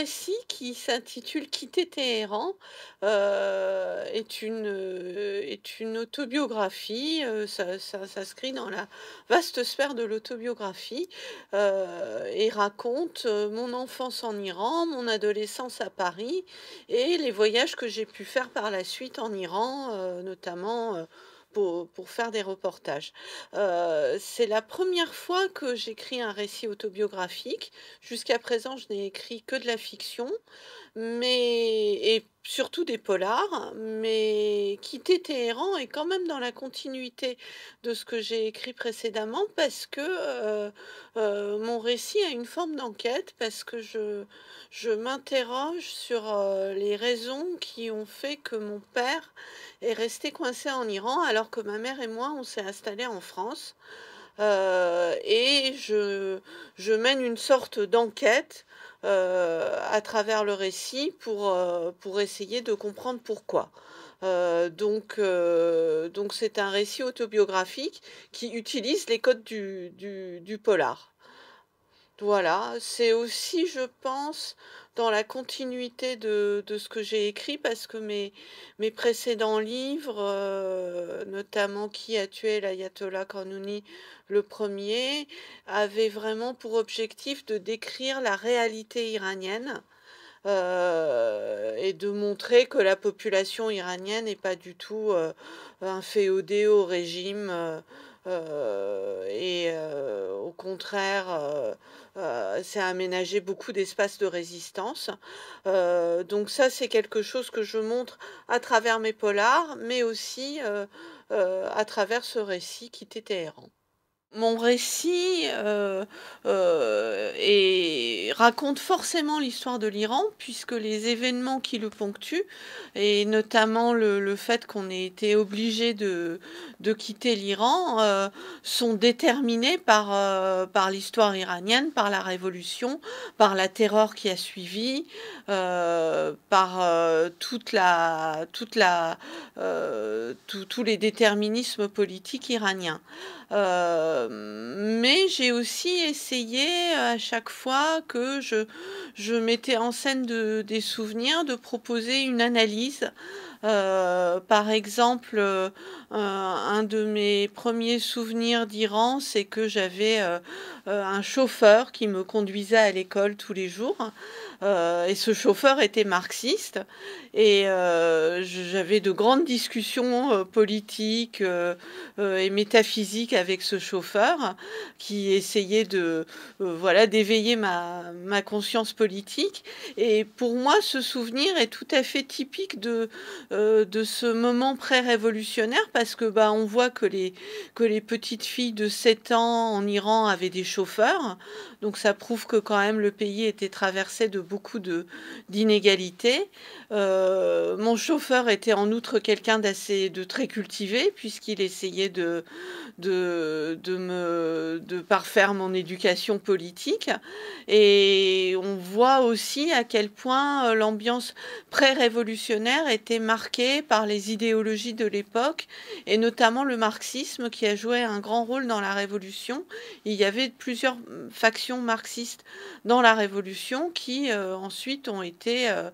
récit qui s'intitule Quitter Téhéran euh, est, une, euh, est une autobiographie, ça, euh, ça, ça s'inscrit dans la vaste sphère de l'autobiographie et raconte mon enfance en Iran, mon adolescence à Paris et les voyages que j'ai pu faire par la suite en Iran, notamment pour, faire des reportages. Euh, c'est la première fois que j'écris un récit autobiographique. Jusqu'à présent, je n'ai écrit que de la fiction, mais et surtout des polars, mais quitter Téhéran est quand même dans la continuité de ce que j'ai écrit précédemment parce que euh, euh, mon récit a une forme d'enquête, parce que je, je m'interroge sur euh, les raisons qui ont fait que mon père est resté coincé en Iran alors que ma mère et moi on s'est installés en France. et je, je mène une sorte d'enquête euh, à travers le récit pour, euh, essayer de comprendre pourquoi. Euh, donc, c'est un récit autobiographique qui utilise les codes du polar. Voilà, c'est aussi, je pense, dans la continuité de, ce que j'ai écrit, parce que mes, précédents livres, euh, notamment Qui a tué l'ayatollah Kornouni le premier, avaient vraiment pour objectif de décrire la réalité iranienne. Euh, et de montrer que la population iranienne n'est pas du tout euh, un féodé au régime euh, et euh, au contraire, c'est euh, aménager beaucoup d'espaces de résistance. donc ça, c'est quelque chose que je montre à travers mes polars, mais aussi à travers ce récit qui était errant Mon récit est raconte forcément l'histoire de l'Iran, puisque les événements qui le ponctuent, et notamment le, fait qu'on ait été obligé de, quitter l'Iran, euh, sont déterminés euh, par, l'histoire iranienne, par la révolution, par la terreur qui a suivi, euh, par tous les déterminismes politiques iraniens. Euh, mais j'ai aussi essayé euh, à chaque fois que je, mettais en scène des souvenirs de proposer une analyse euh, par exemple, euh, euh, un de mes premiers souvenirs d'Iran, c'est que j'avais un chauffeur qui me conduisait à l'école tous les jours. et ce chauffeur était marxiste. Et j'avais de grandes discussions politiques et métaphysiques avec ce chauffeur qui essayait de voilà d'éveiller ma, ma conscience politique. Et pour moi, ce souvenir est tout à fait typique de, euh, de ce moment pré-révolutionnaire parce que bah, on voit que les, que les petites filles de 7 ans en Iran avaient des chauffeurs. Donc ça prouve que quand même le pays était traversé de beaucoup d'inégalités. euh, mon chauffeur était en outre quelqu'un d'assez de très cultivé puisqu'il essayait de, de, de, me, de parfaire mon éducation politique. Et on voit aussi à quel point euh, l'ambiance pré-révolutionnaire était marquée par les idéologies de l'époque et notamment le marxisme qui a joué un grand rôle dans la Révolution. Il y avait plusieurs mm, factions marxistes dans la Révolution qui euh, ensuite ont été euh,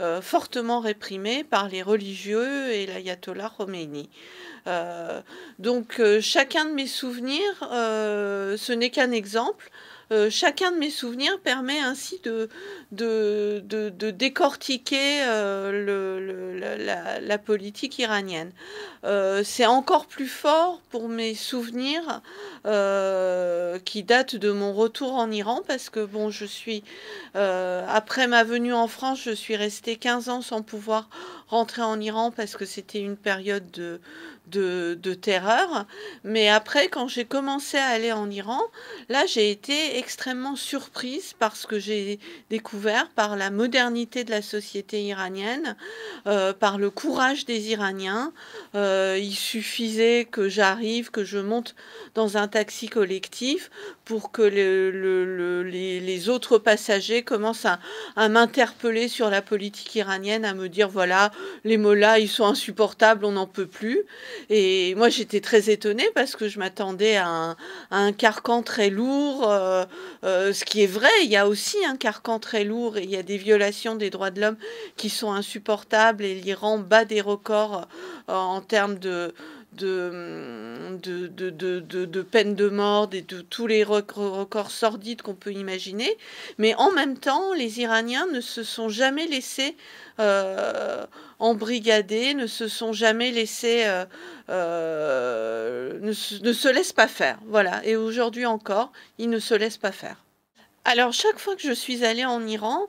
euh, fortement réprimées par les religieux et l'ayatollah Khomeini. donc chacun de mes souvenirs, ce n'est qu'un exemple. Euh, chacun de mes souvenirs permet ainsi de, décortiquer euh, la, politique iranienne. Euh, c'est encore plus fort pour mes souvenirs qui datent de mon retour en Iran parce que bon, je suis après ma venue en France, je suis restée 15 ans sans pouvoir rentrer en Iran parce que c'était une période de, de, de, terreur. Mais après, quand j'ai commencé à aller en Iran, là, j'ai été extrêmement surprise parce que j'ai découvert par la modernité de la société iranienne, euh, par le courage des Iraniens. Euh, il suffisait que j'arrive, que je monte dans un taxi collectif pour que les, les, autres passagers commencent à m'interpeller sur la politique iranienne, à me dire voilà, les mots là, ils sont insupportables, on n'en peut plus. Et moi, j'étais très étonnée parce que je m'attendais à un, carcan très lourd, euh, euh, ce qui est vrai, il y a aussi un carcan très lourd et il y a des violations des droits de l'homme qui sont insupportables et l'Iran bat des records euh, en termes de de, de, de, de, peine de mort, et de tous les records sordides qu'on peut imaginer. Mais en même temps, les Iraniens ne se sont jamais laissés euh, ne se sont jamais laissés, euh, euh, ne, se, ne se laissent pas faire. Voilà. Et aujourd'hui encore, ils ne se laissent pas faire. Alors, chaque fois que je suis allée en Iran,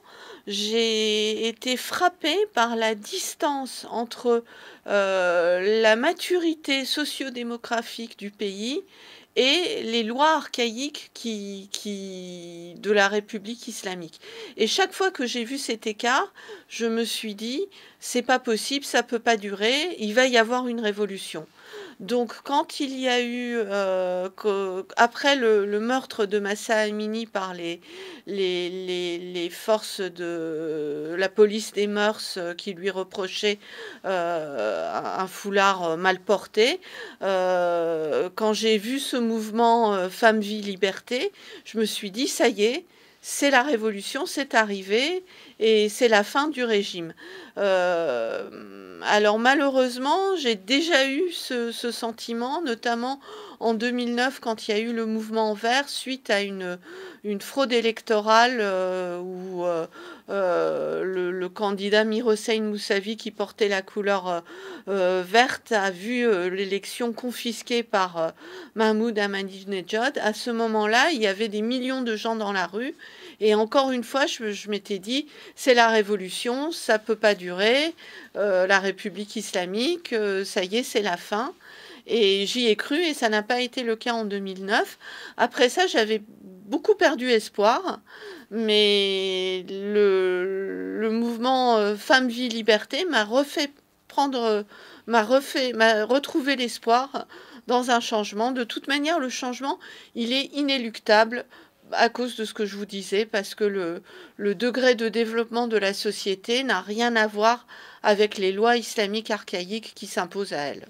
j'ai été frappée par la distance entre euh, la maturité sociodémographique du pays et les lois archaïques qui, de la République islamique. Et chaque fois que j'ai vu cet écart, je me suis dit, c'est pas possible, ça peut pas durer, il va y avoir une révolution. Donc quand il y a eu, euh, après le, meurtre de Massa Amini par les, forces de la police des mœurs euh, qui lui reprochaient euh, un foulard mal porté, quand j'ai vu ce mouvement Femme, Vie, Liberté, je me suis dit, ça y est, c'est la révolution, c'est arrivé et c'est la fin du régime. Euh, alors malheureusement, j'ai déjà eu ce, sentiment, notamment en 2009 quand il y a eu le mouvement vert suite à une, fraude électorale euh, ou le candidat Mirosein Moussavi qui portait la couleur euh, euh, verte a vu euh, l'élection confisquée par Mahmoud Ahmadinejad. À ce moment-là, il y avait des millions de gens dans la rue. Et encore une fois, je, m'étais dit, c'est la révolution, ça peut pas durer, la République islamique, ça y est, c'est la fin. Et j'y ai cru et ça n'a pas été le cas en 2009. Après ça, j'avais beaucoup perdu espoir, mais vie, liberté m'a refait prendre, m'a refait, m'a retrouvé l'espoir dans un changement. De toute manière, le changement, il est inéluctable à cause de ce que je vous disais, parce que le degré de développement de la société n'a rien à voir avec les lois islamiques archaïques qui s'imposent à elle.